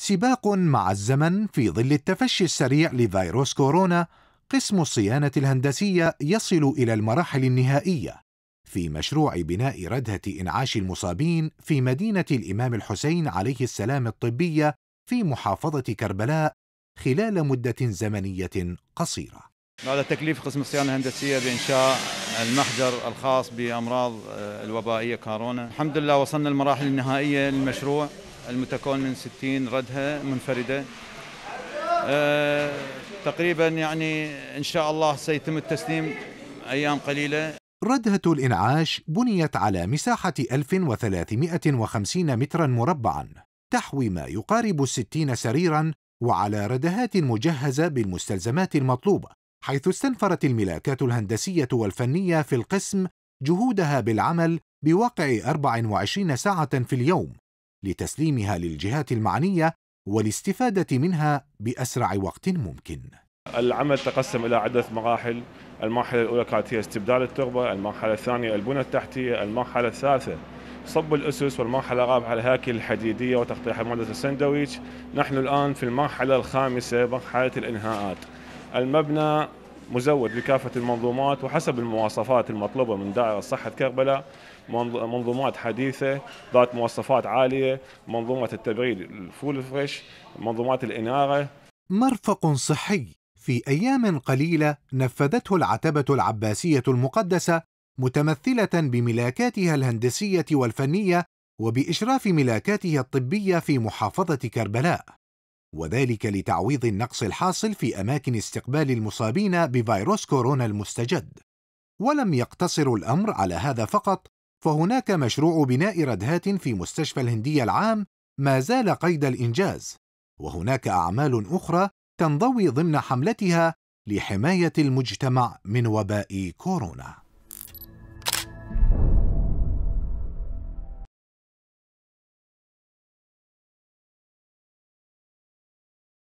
سباق مع الزمن في ظل التفشي السريع لفيروس كورونا قسم الصيانة الهندسية يصل إلى المراحل النهائية في مشروع بناء ردهة إنعاش المصابين في مدينة الإمام الحسين عليه السلام الطبية في محافظة كربلاء خلال مدة زمنية قصيرة. بعد تكليف قسم الصيانة الهندسية بإنشاء المحجر الخاص بأمراض آه، الوبائية كورونا، الحمد لله وصلنا للمراحل النهائية للمشروع المتكون من 60 ردهة منفردة آه، تقريبا يعني إن شاء الله سيتم التسليم أيام قليلة ردهة الإنعاش بنيت على مساحة 1350 مترا مربعا تحوي ما يقارب الستين سريرا وعلى ردهات مجهزة بالمستلزمات المطلوبة حيث استنفرت الملاكات الهندسية والفنية في القسم جهودها بالعمل بواقع 24 ساعة في اليوم لتسليمها للجهات المعنيه والاستفاده منها باسرع وقت ممكن. العمل تقسم الى عده مراحل، المرحله الاولى كانت هي استبدال التربه، المرحله الثانيه البنى التحتيه، المرحله الثالثه صب الاسس والمرحله الرابعه الهاكل الحديديه وتقطيع ماده السندويتش نحن الان في المرحله الخامسه مرحله الانهاءات. المبنى مزود بكافة المنظومات وحسب المواصفات المطلوبة من دائرة صحة كربلاء منظومات حديثة ذات مواصفات عالية منظومة التبريد الفول فريش منظومات الإنارة مرفق صحي في أيام قليلة نفذته العتبة العباسية المقدسة متمثلة بملاكاتها الهندسية والفنية وبإشراف ملاكاتها الطبية في محافظة كربلاء وذلك لتعويض النقص الحاصل في أماكن استقبال المصابين بفيروس كورونا المستجد. ولم يقتصر الأمر على هذا فقط، فهناك مشروع بناء ردهات في مستشفى الهندية العام ما زال قيد الإنجاز، وهناك أعمال أخرى تنضوي ضمن حملتها لحماية المجتمع من وباء كورونا.